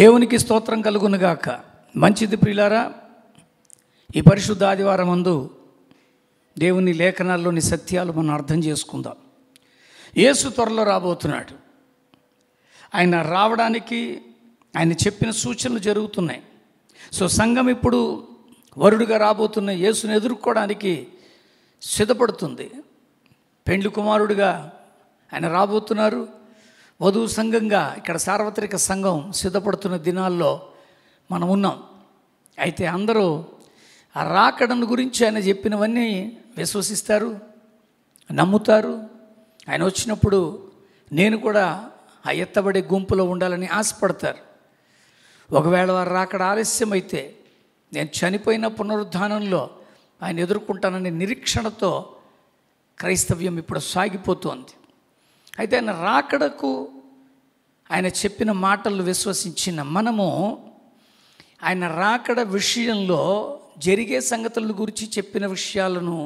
దేవునికి స్తోత్రం కలుగునుగాక మంచిది ప్రియులారా ఈ పరిశుద్ధ ఆదివారం అందు దేవుని లేఖనాల్లోని సత్యాలు మనం అర్థం చేసుకుందాం యేసు త్వరలో రాబోతున్నాడు ఆయన రావడానికి ఆయన చెప్పిన సూచనలు జరుగుతున్నాయి సో సంఘం ఇప్పుడు వరుడుగా రాబోతున్న యేసును ఎదుర్కోవడానికి సిద్ధపడుతుంది పెండ్లి కుమారుడిగా ఆయన రాబోతున్నారు వధువు సంఘంగా ఇక్కడ సార్వత్రిక సంఘం సిద్ధపడుతున్న దినాల్లో మనం ఉన్నాం అయితే అందరూ ఆ రాకడను గురించి ఆయన చెప్పినవన్నీ విశ్వసిస్తారు నమ్ముతారు ఆయన వచ్చినప్పుడు నేను కూడా ఆ ఎత్తబడే గుంపులో ఉండాలని ఆశపడతారు ఒకవేళ వారు రాకడ ఆలస్యమైతే నేను చనిపోయిన పునరుద్ధానంలో ఆయన ఎదుర్కొంటాననే నిరీక్షణతో క్రైస్తవ్యం ఇప్పుడు సాగిపోతోంది అయితే ఆయన రాకడకు ఆయన చెప్పిన మాటలు విశ్వసించిన మనము ఆయన రాకడ విషయంలో జరిగే సంగతుల గురించి చెప్పిన విషయాలను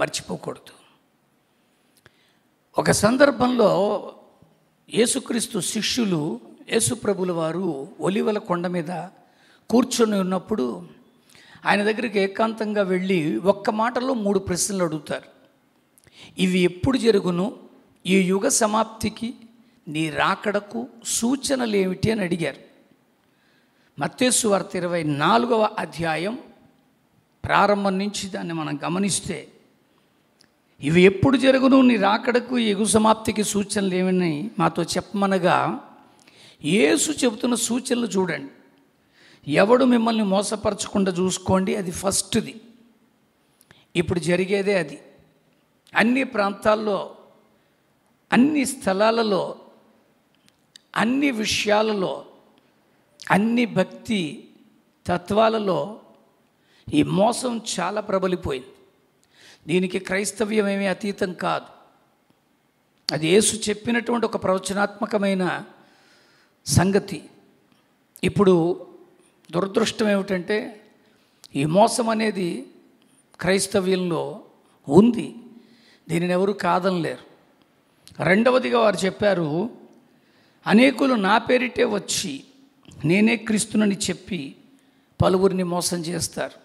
మర్చిపోకూడదు ఒక సందర్భంలో యేసుక్రీస్తు శిష్యులు యేసుప్రభుల వారు ఒలివల కొండ మీద కూర్చొని ఉన్నప్పుడు ఆయన దగ్గరికి ఏకాంతంగా వెళ్ళి ఒక్క మాటలో మూడు ప్రశ్నలు అడుగుతారు ఇవి ఎప్పుడు జరుగును ఈ యుగ సమాప్తికి నీ రాకడకు సూచనలు ఏమిటి అని అడిగారు మత్తేసు వార్త ఇరవై నాలుగవ అధ్యాయం ప్రారంభం నుంచి దాన్ని మనం గమనిస్తే ఇవి ఎప్పుడు జరుగును నీ రాకడకు ఎగు సమాప్తికి సూచనలు ఏమని మాతో చెప్పమనగా ఏసు చెబుతున్న సూచనలు చూడండి ఎవడు మిమ్మల్ని మోసపరచకుండా చూసుకోండి అది ఫస్ట్ది ఇప్పుడు జరిగేదే అది అన్ని ప్రాంతాల్లో అన్ని స్థలాలలో అన్ని విషయాలలో అన్ని భక్తి తత్వాలలో ఈ మోసం చాలా ప్రబలిపోయింది దీనికి క్రైస్తవ్యం ఏమీ అతీతం కాదు అది యేసు చెప్పినటువంటి ఒక ప్రవచనాత్మకమైన సంగతి ఇప్పుడు దురదృష్టం ఏమిటంటే ఈ మోసం అనేది క్రైస్తవ్యంలో ఉంది దీనిని ఎవరు కాదనలేరు రెండవదిగా వారు చెప్పారు అనేకులు నా పేరిటే వచ్చి నేనే క్రీస్తునని చెప్పి పలువురిని మోసం చేస్తారు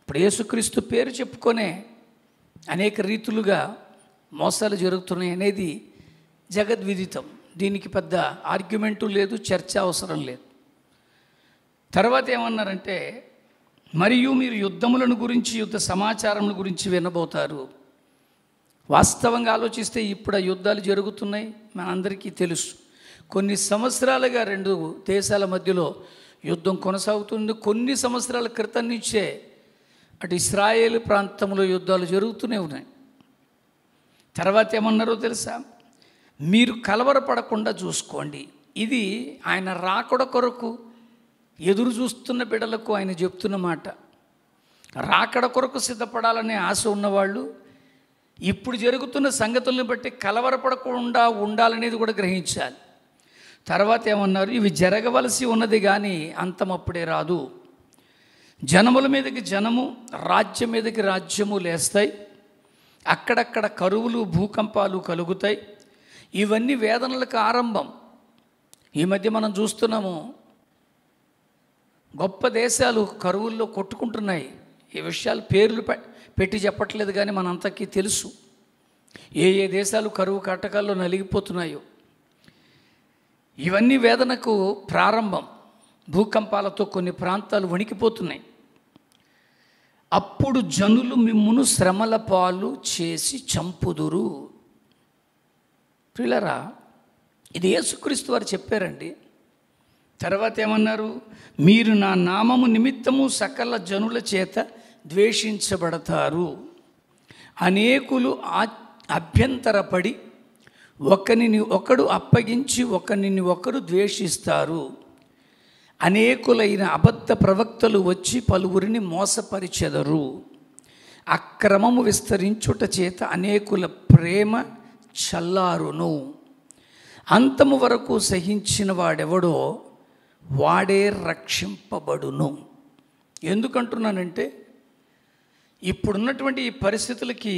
ఇప్పుడు యేసుక్రీస్తు పేరు చెప్పుకొనే అనేక రీతులుగా మోసాలు జరుగుతున్నాయి అనేది జగద్విదితం దీనికి పెద్ద ఆర్గ్యుమెంటు లేదు చర్చ అవసరం లేదు తర్వాత ఏమన్నారంటే మరియు మీరు యుద్ధములను గురించి యుద్ధ సమాచారముల గురించి వినబోతారు వాస్తవంగా ఆలోచిస్తే ఇప్పుడు ఆ యుద్ధాలు జరుగుతున్నాయి మనందరికీ తెలుసు కొన్ని సంవత్సరాలుగా రెండు దేశాల మధ్యలో యుద్ధం కొనసాగుతుంది కొన్ని సంవత్సరాల క్రితం నుంచే అటు ఇస్రాయేల్ ప్రాంతంలో యుద్ధాలు జరుగుతూనే ఉన్నాయి తర్వాత ఏమన్నారో తెలుసా మీరు కలవరపడకుండా చూసుకోండి ఇది ఆయన రాకడ కొరకు ఎదురు చూస్తున్న బిడలకు ఆయన చెప్తున్న మాట రాకడ కొరకు సిద్ధపడాలనే ఆశ ఉన్నవాళ్ళు ఇప్పుడు జరుగుతున్న సంగతులను బట్టి కలవరపడకుండా ఉండాలనేది కూడా గ్రహించాలి తర్వాత ఏమన్నారు ఇవి జరగవలసి ఉన్నది కానీ అంతమప్పుడే రాదు జనముల మీదకి జనము రాజ్యం మీదకి రాజ్యము లేస్తాయి అక్కడక్కడ కరువులు భూకంపాలు కలుగుతాయి ఇవన్నీ వేదనలకు ఆరంభం ఈ మధ్య మనం చూస్తున్నాము గొప్ప దేశాలు కరువుల్లో కొట్టుకుంటున్నాయి ఈ విషయాలు పేర్లు పెట్టి చెప్పట్లేదు కానీ మనంతకీ తెలుసు ఏ ఏ దేశాలు కరువు కట్టకాల్లో నలిగిపోతున్నాయో ఇవన్నీ వేదనకు ప్రారంభం భూకంపాలతో కొన్ని ప్రాంతాలు వణికిపోతున్నాయి అప్పుడు జనులు మిమ్మును శ్రమల పాలు చేసి చంపుదురు ప్రిలరా ఇది యేసుక్రీస్తు వారు చెప్పారండి తర్వాత ఏమన్నారు మీరు నా నామము నిమిత్తము సకల జనుల చేత ద్వేషించబడతారు అనేకులు అభ్యంతరపడి ఒకరిని ఒకడు అప్పగించి ఒకరిని ఒకరు ద్వేషిస్తారు అనేకులైన అబద్ధ ప్రవక్తలు వచ్చి పలువురిని మోసపరిచెదరు అక్రమము విస్తరించుట చేత అనేకుల ప్రేమ చల్లారును అంతము వరకు సహించిన వాడెవడో వాడే రక్షింపబడును ఎందుకంటున్నానంటే ఇప్పుడున్నటువంటి ఈ పరిస్థితులకి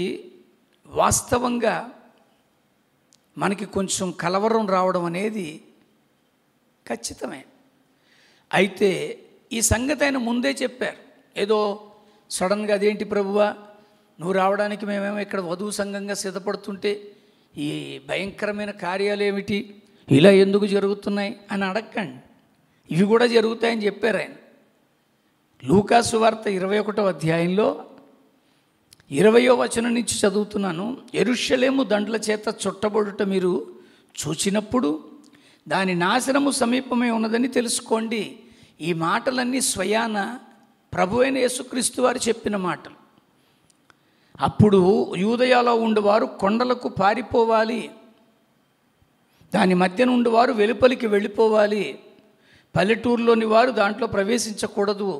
వాస్తవంగా మనకి కొంచెం కలవరం రావడం అనేది ఖచ్చితమే అయితే ఈ సంగతి ఆయన ముందే చెప్పారు ఏదో సడన్గా అదేంటి ప్రభువా నువ్వు రావడానికి మేమేమో ఇక్కడ వధువు సంఘంగా సిద్ధపడుతుంటే ఈ భయంకరమైన కార్యాలు ఏమిటి ఇలా ఎందుకు జరుగుతున్నాయి అని అడగండి ఇవి కూడా జరుగుతాయని చెప్పారు ఆయన లూకాసు వార్త ఇరవై ఒకటో అధ్యాయంలో ఇరవయో వచనం నుంచి చదువుతున్నాను ఎరుషలేము దండ్ల చేత చుట్టబడుట మీరు చూచినప్పుడు దాని నాశనము సమీపమే ఉన్నదని తెలుసుకోండి ఈ మాటలన్నీ స్వయాన ప్రభు అయిన యేసుక్రీస్తు వారు చెప్పిన మాటలు అప్పుడు యూదయాలో ఉండేవారు కొండలకు పారిపోవాలి దాని మధ్యన ఉండేవారు వెలుపలికి వెళ్ళిపోవాలి పల్లెటూరులోని వారు దాంట్లో ప్రవేశించకూడదు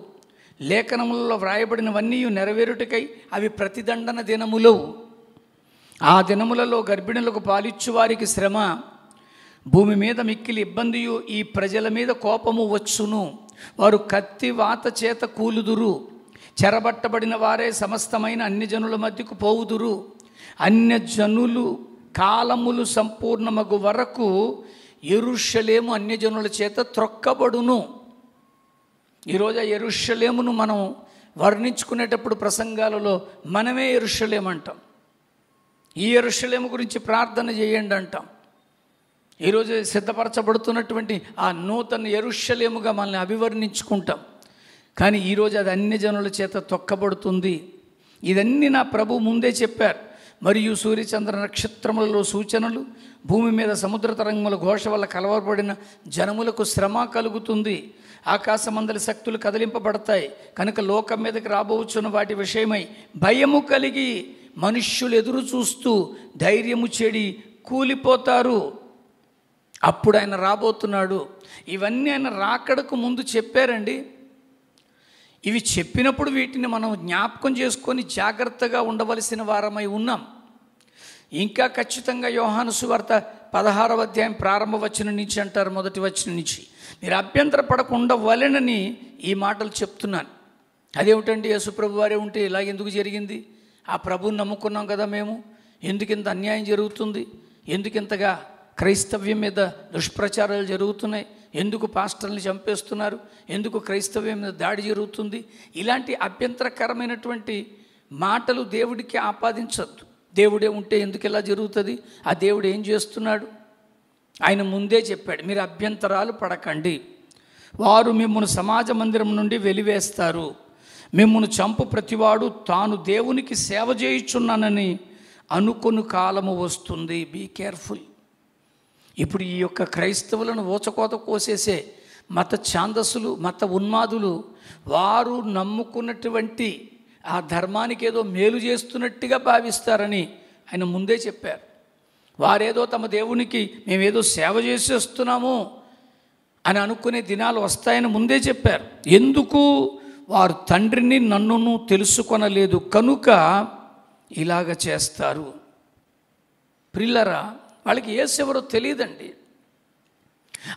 లేఖనములలో వ్రాయబడినవన్నీ నెరవేరుటకై అవి ప్రతిదండన దినములు ఆ దినములలో గర్భిణులకు పాలిచ్చు వారికి శ్రమ భూమి మీద మిక్కిలి ఇబ్బందియు ఈ ప్రజల మీద కోపము వచ్చును వారు కత్తి వాత చేత కూలుదురు చెరబట్టబడిన వారే సమస్తమైన అన్యజనుల మధ్యకు పోవుదురు అన్యజనులు కాలములు సంపూర్ణమగు వరకు ఎరుషలేము అన్యజనుల చేత త్రొక్కబడును ఈరోజు ఆ ఎరుషలేమును మనం వర్ణించుకునేటప్పుడు ప్రసంగాలలో మనమే అంటాం ఈ ఎరుషలేము గురించి ప్రార్థన చేయండి అంటాం ఈరోజు సిద్ధపరచబడుతున్నటువంటి ఆ నూతన ఎరుషలేముగా మనల్ని అభివర్ణించుకుంటాం కానీ ఈరోజు అది అన్ని జనుల చేత తొక్కబడుతుంది ఇదన్నీ నా ప్రభు ముందే చెప్పారు మరియు సూర్యచంద్ర నక్షత్రములలో సూచనలు భూమి మీద సముద్ర తరంగముల ఘోష వల్ల కలవబడిన జనములకు శ్రమ కలుగుతుంది ఆకాశమందలి శక్తులు కదిలింపబడతాయి కనుక లోకం మీదకి రాబోచున్న వాటి విషయమై భయము కలిగి మనుష్యులు ఎదురు చూస్తూ ధైర్యము చెడి కూలిపోతారు అప్పుడు ఆయన రాబోతున్నాడు ఇవన్నీ ఆయన రాకడకు ముందు చెప్పారండి ఇవి చెప్పినప్పుడు వీటిని మనం జ్ఞాపకం చేసుకొని జాగ్రత్తగా ఉండవలసిన వారమై ఉన్నాం ఇంకా ఖచ్చితంగా యోహాను సువార్త పదహారవ అధ్యాయం ప్రారంభ వచ్చిన నుంచి అంటారు మొదటి వచ్చిన నుంచి మీరు అభ్యంతర వలెనని ఈ మాటలు చెప్తున్నాను అదేమిటండి యశుప్రభు వారే ఉంటే ఇలా ఎందుకు జరిగింది ఆ ప్రభుని నమ్ముకున్నాం కదా మేము ఎందుకు ఇంత అన్యాయం జరుగుతుంది ఎందుకు ఇంతగా క్రైస్తవ్యం మీద దుష్ప్రచారాలు జరుగుతున్నాయి ఎందుకు పాస్టర్ని చంపేస్తున్నారు ఎందుకు క్రైస్తవ్యం మీద దాడి జరుగుతుంది ఇలాంటి అభ్యంతరకరమైనటువంటి మాటలు దేవుడికి ఆపాదించద్దు దేవుడే ఉంటే ఎందుకు ఇలా జరుగుతుంది ఆ దేవుడు ఏం చేస్తున్నాడు ఆయన ముందే చెప్పాడు మీరు అభ్యంతరాలు పడకండి వారు మిమ్మల్ని సమాజ మందిరం నుండి వెలివేస్తారు మిమ్మల్ని చంపు ప్రతివాడు తాను దేవునికి సేవ చేయుచున్నానని అనుకుని కాలము వస్తుంది బీ కేర్ఫుల్ ఇప్పుడు ఈ యొక్క క్రైస్తవులను ఊచకోత కోసేసే మత ఛాందస్సులు మత ఉన్మాదులు వారు నమ్ముకున్నటువంటి ఆ ధర్మానికి ఏదో మేలు చేస్తున్నట్టుగా భావిస్తారని ఆయన ముందే చెప్పారు వారేదో తమ దేవునికి మేమేదో సేవ చేసేస్తున్నాము అని అనుకునే దినాలు వస్తాయని ముందే చెప్పారు ఎందుకు వారు తండ్రిని నన్నును తెలుసుకొనలేదు కనుక ఇలాగ చేస్తారు ప్రిల్లరా వాళ్ళకి యేసు ఎవరో తెలియదండి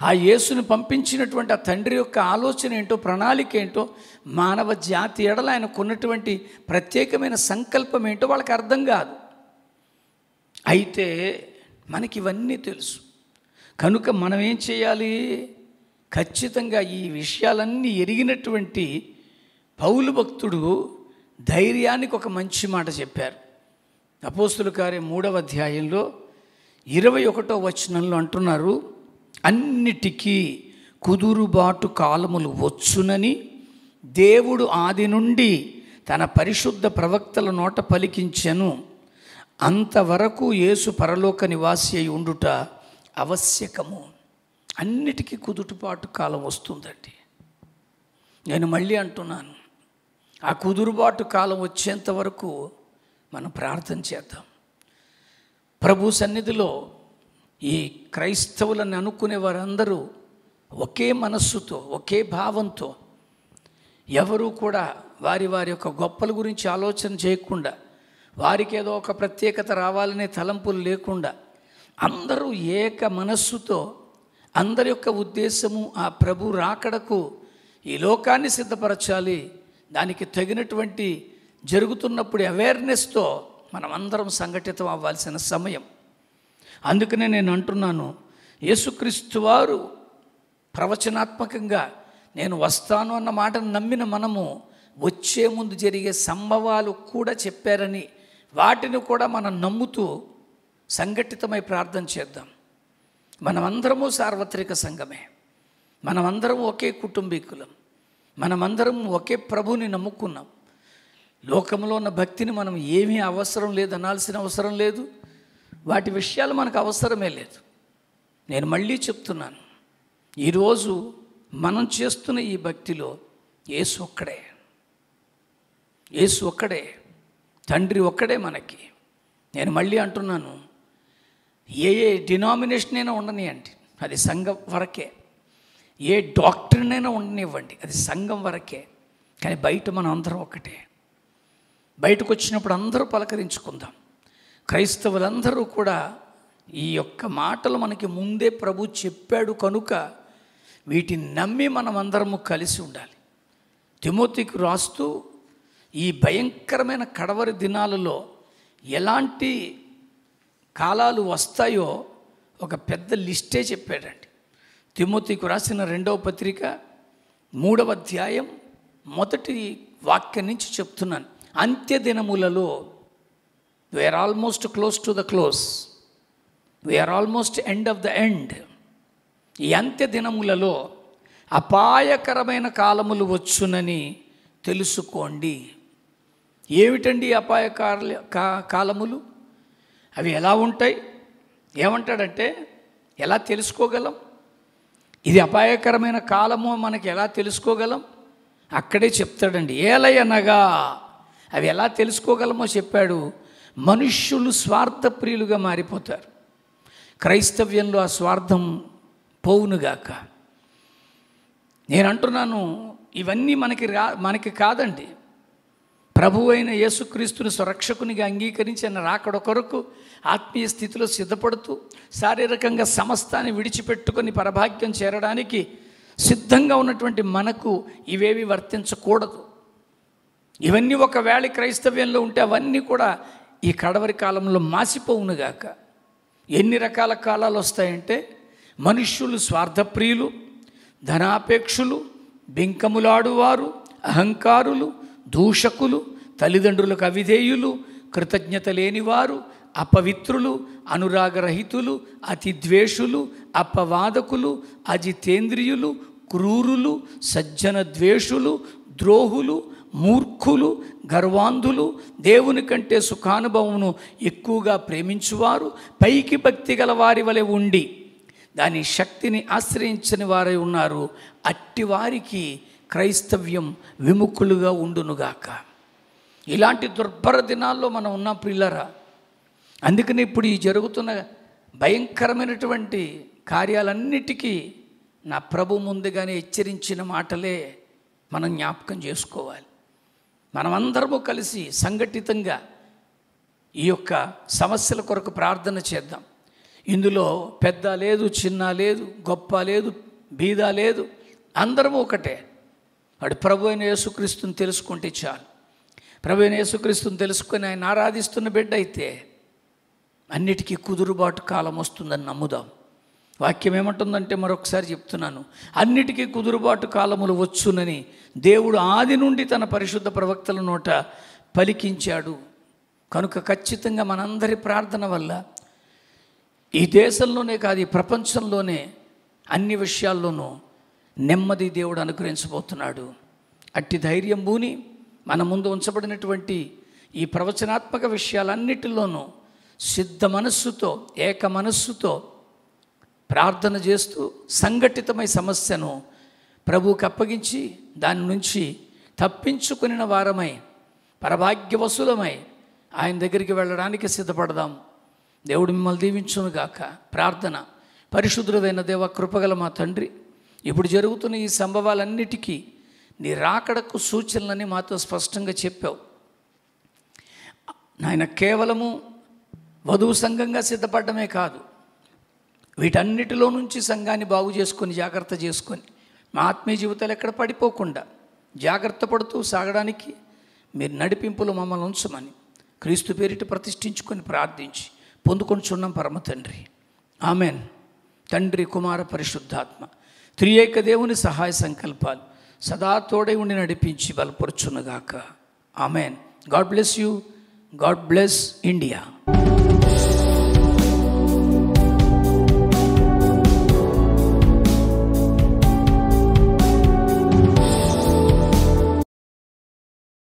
ఆ యేసుని పంపించినటువంటి ఆ తండ్రి యొక్క ఆలోచన ఏంటో ప్రణాళిక ఏంటో మానవ జాతి ఎడల ఆయనకున్నటువంటి ప్రత్యేకమైన సంకల్పం ఏంటో వాళ్ళకి అర్థం కాదు అయితే మనకి ఇవన్నీ తెలుసు కనుక మనం ఏం చేయాలి ఖచ్చితంగా ఈ విషయాలన్నీ ఎరిగినటువంటి పౌలు భక్తుడు ధైర్యానికి ఒక మంచి మాట చెప్పారు అపోస్తుల కార్య మూడవ అధ్యాయంలో ఇరవై ఒకటో వచనంలో అంటున్నారు అన్నిటికీ కుదురుబాటు కాలములు వచ్చునని దేవుడు ఆది నుండి తన పరిశుద్ధ ప్రవక్తల నోట పలికించెను అంతవరకు యేసు పరలోక నివాసి అయి ఉండుట ఆవశ్యకము అన్నిటికీ కుదురుబాటు కాలం వస్తుందండి నేను మళ్ళీ అంటున్నాను ఆ కుదురుబాటు కాలం వచ్చేంత వరకు మనం ప్రార్థన చేద్దాం ప్రభు సన్నిధిలో ఈ క్రైస్తవులను అనుకునే వారందరూ ఒకే మనస్సుతో ఒకే భావంతో ఎవరూ కూడా వారి వారి యొక్క గొప్పల గురించి ఆలోచన చేయకుండా వారికి ఏదో ఒక ప్రత్యేకత రావాలనే తలంపులు లేకుండా అందరూ ఏక మనస్సుతో అందరి యొక్క ఉద్దేశము ఆ ప్రభు రాకడకు ఈ లోకాన్ని సిద్ధపరచాలి దానికి తగినటువంటి జరుగుతున్నప్పుడు అవేర్నెస్తో మనమందరం సంఘటితం అవ్వాల్సిన సమయం అందుకనే నేను అంటున్నాను యేసుక్రీస్తు వారు ప్రవచనాత్మకంగా నేను వస్తాను అన్న మాటను నమ్మిన మనము వచ్చే ముందు జరిగే సంభవాలు కూడా చెప్పారని వాటిని కూడా మనం నమ్ముతూ సంఘటితమై ప్రార్థన చేద్దాం మనమందరము సార్వత్రిక సంఘమే మనమందరం ఒకే కుటుంబీకులం మనమందరం ఒకే ప్రభుని నమ్ముకున్నాం లోకంలో ఉన్న భక్తిని మనం ఏమీ అవసరం లేదు అనాల్సిన అవసరం లేదు వాటి విషయాలు మనకు అవసరమే లేదు నేను మళ్ళీ చెప్తున్నాను ఈరోజు మనం చేస్తున్న ఈ భక్తిలో యేసు ఒక్కడే యేసు ఒక్కడే తండ్రి ఒక్కడే మనకి నేను మళ్ళీ అంటున్నాను ఏ ఏ డినామినేషన్ అయినా ఉండనివ్వండి అది సంఘం వరకే ఏ డాక్టర్నైనా ఉండనివ్వండి అది సంఘం వరకే కానీ బయట మనం అందరం ఒకటే బయటకు వచ్చినప్పుడు అందరూ పలకరించుకుందాం క్రైస్తవులందరూ కూడా ఈ యొక్క మాటలు మనకి ముందే ప్రభు చెప్పాడు కనుక వీటిని నమ్మి మనం అందరము కలిసి ఉండాలి తిమోతికి రాస్తూ ఈ భయంకరమైన కడవరి దినాలలో ఎలాంటి కాలాలు వస్తాయో ఒక పెద్ద లిస్టే చెప్పాడండి తిమోతికి రాసిన రెండవ పత్రిక మూడవ అధ్యాయం మొదటి వాక్యం నుంచి చెప్తున్నాను అంత్య దినములలో we are almost close to the close we are almost end of the end ఈ అంత్య దినములలో అపాయకరమైన కాలములు వచ్చునని తెలుసుకోండి ఏమిటండి అపాయకార కాలములు అవి ఎలా ఉంటాయి ఏమంటాడంటే ఎలా తెలుసుకోగలం ఇది అపాయకరమైన కాలము మనకి ఎలా తెలుసుకోగలం అక్కడే చెప్తాడండి ఏలయనగా అవి ఎలా తెలుసుకోగలమో చెప్పాడు మనుష్యులు స్వార్థ ప్రియులుగా మారిపోతారు క్రైస్తవ్యంలో ఆ స్వార్థం పోవునుగాక నేను అంటున్నాను ఇవన్నీ మనకి రా మనకి కాదండి ప్రభు అయిన యేసుక్రీస్తుని సురక్షకునిగా అంగీకరించి అన్న రాకడొకరకు కొరకు ఆత్మీయ స్థితిలో సిద్ధపడుతూ శారీరకంగా సమస్తాన్ని విడిచిపెట్టుకొని పరభాగ్యం చేరడానికి సిద్ధంగా ఉన్నటువంటి మనకు ఇవేవి వర్తించకూడదు ఇవన్నీ ఒకవేళ క్రైస్తవ్యంలో ఉంటే అవన్నీ కూడా ఈ కడవరి కాలంలో మాసిపోవునుగాక ఎన్ని రకాల కాలాలు వస్తాయంటే మనుష్యులు స్వార్థప్రియులు ధనాపేక్షులు బింకములాడువారు అహంకారులు దూషకులు తల్లిదండ్రులకు అవిధేయులు కృతజ్ఞత లేనివారు అపవిత్రులు అనురాగరహితులు అతిద్వేషులు అపవాదకులు అజితేంద్రియులు క్రూరులు సజ్జన ద్వేషులు ద్రోహులు మూర్ఖులు గర్వాంధులు దేవుని కంటే సుఖానుభవమును ఎక్కువగా ప్రేమించువారు పైకి భక్తి గల వారి వలె ఉండి దాని శక్తిని ఆశ్రయించని వారై ఉన్నారు అట్టి వారికి క్రైస్తవ్యం విముఖులుగా ఉండునుగాక ఇలాంటి దుర్భర దినాల్లో మనం ఉన్నాం పిల్లరా అందుకని ఇప్పుడు ఈ జరుగుతున్న భయంకరమైనటువంటి కార్యాలన్నిటికీ నా ప్రభు ముందుగానే హెచ్చరించిన మాటలే మనం జ్ఞాపకం చేసుకోవాలి మనమందరము కలిసి సంఘటితంగా ఈ యొక్క సమస్యల కొరకు ప్రార్థన చేద్దాం ఇందులో పెద్ద లేదు చిన్న లేదు గొప్ప లేదు బీద లేదు అందరము ఒకటే వాడు ప్రభు అయిన యేసుక్రీస్తుని తెలుసుకుంటే చాలు ప్రభు అయిన యేసుక్రీస్తుని తెలుసుకొని ఆయన ఆరాధిస్తున్న బిడ్డ అయితే అన్నిటికీ కుదురుబాటు కాలం వస్తుందని నమ్ముదాం వాక్యం ఏమంటుందంటే మరొకసారి చెప్తున్నాను అన్నిటికీ కుదురుబాటు కాలములు వచ్చునని దేవుడు ఆది నుండి తన పరిశుద్ధ ప్రవక్తల నోట పలికించాడు కనుక ఖచ్చితంగా మనందరి ప్రార్థన వల్ల ఈ దేశంలోనే కాదు ఈ ప్రపంచంలోనే అన్ని విషయాల్లోనూ నెమ్మది దేవుడు అనుగ్రహించబోతున్నాడు అట్టి ధైర్యం భూని మన ముందు ఉంచబడినటువంటి ఈ ప్రవచనాత్మక విషయాలన్నిటిలోనూ సిద్ధ మనస్సుతో ఏక మనస్సుతో ప్రార్థన చేస్తూ సంఘటితమై సమస్యను ప్రభువుకి అప్పగించి దాని నుంచి తప్పించుకుని వారమై పరభాగ్యవసులమై ఆయన దగ్గరికి వెళ్ళడానికి సిద్ధపడదాం దేవుడు మిమ్మల్ని దీవించునుగాక ప్రార్థన పరిశుద్రుడైన దేవ కృపగల మా తండ్రి ఇప్పుడు జరుగుతున్న ఈ సంభవాలన్నిటికీ నీ రాకడకు సూచనలని మాతో స్పష్టంగా చెప్పావు నాయన కేవలము వధువు సంఘంగా సిద్ధపడమే కాదు వీటన్నిటిలో నుంచి సంఘాన్ని బాగు చేసుకొని జాగ్రత్త చేసుకొని మా ఆత్మీయ జీవితాలు ఎక్కడ పడిపోకుండా జాగ్రత్త పడుతూ సాగడానికి మీరు నడిపింపులు మమ్మల్ని ఉంచమని క్రీస్తు పేరిట ప్రతిష్ఠించుకొని ప్రార్థించి పొందుకొనిచున్నాం పరమ తండ్రి ఆమెన్ తండ్రి కుమార పరిశుద్ధాత్మ త్రియేక దేవుని సహాయ సంకల్పాలు సదా తోడై ఉండి నడిపించి బలపరుచునుగాక amen God bless you God bless India